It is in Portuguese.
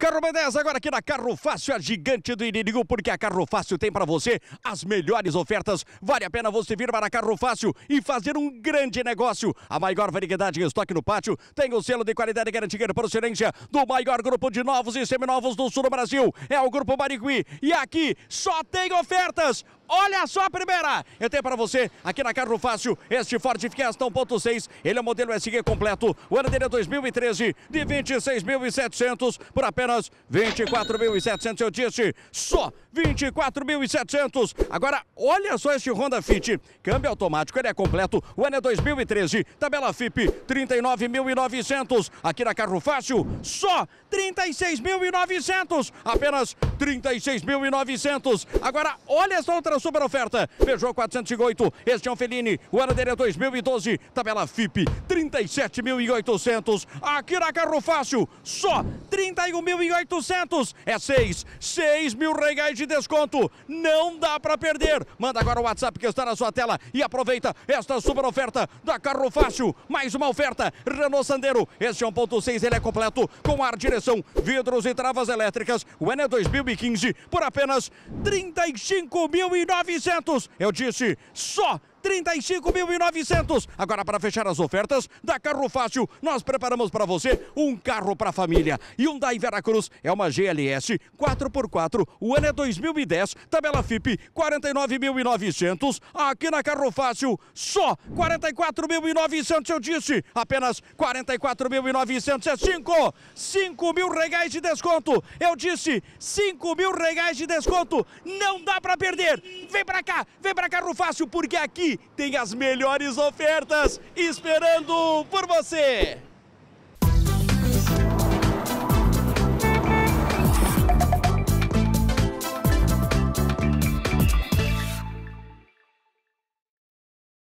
Carro B10 agora aqui na Carro Fácil, a gigante do inimigo, porque a Carro Fácil tem para você as melhores ofertas. Vale a pena você vir para a Carro Fácil e fazer um grande negócio. A maior variedade em estoque no pátio tem o selo de qualidade garantida por excelência do maior grupo de novos e seminovos do sul do Brasil. É o Grupo Barigui. E aqui só tem ofertas. Olha só a primeira. Eu tenho para você aqui na Carro Fácil este Ford Fiesta 1.6. Ele é o modelo SG completo. O ano dele é 2013 de 26.700 por apenas 24.700. Eu disse só 24.700. Agora olha só este Honda Fit. Câmbio automático, ele é completo. O ano é 2013. Tabela FIP 39.900. Aqui na Carro Fácil só 36.900. Apenas 36.900. Agora olha essa outra super oferta. Peugeot 408, Estião Felini, o ano dele é 2012, tabela FIP 37.800. Aqui na Carro Fácil, só 31.800. É 6. 6 mil reais de desconto. Não dá para perder. Manda agora o WhatsApp que está na sua tela e aproveita esta super oferta da Carro Fácil. Mais uma oferta. Renault Sandero. Este é 1.6. Ele é completo com ar, direção, vidros e travas elétricas. O Ené 2015 por apenas 35.900. Eu disse só 35.900. Agora, para fechar as ofertas da Carro Fácil, nós preparamos para você um carro para a família. Hyundai Veracruz é uma GLS 4x4, o ano é 2010, tabela FIP 49.900. Aqui na Carro Fácil, só 44.900, eu disse. Apenas 44.900 é 5. 5 mil reais de desconto. Eu disse 5 mil reais de desconto. Não dá para perder. Vem para cá, vem para Carro Fácil, porque aqui tem as melhores ofertas esperando por você!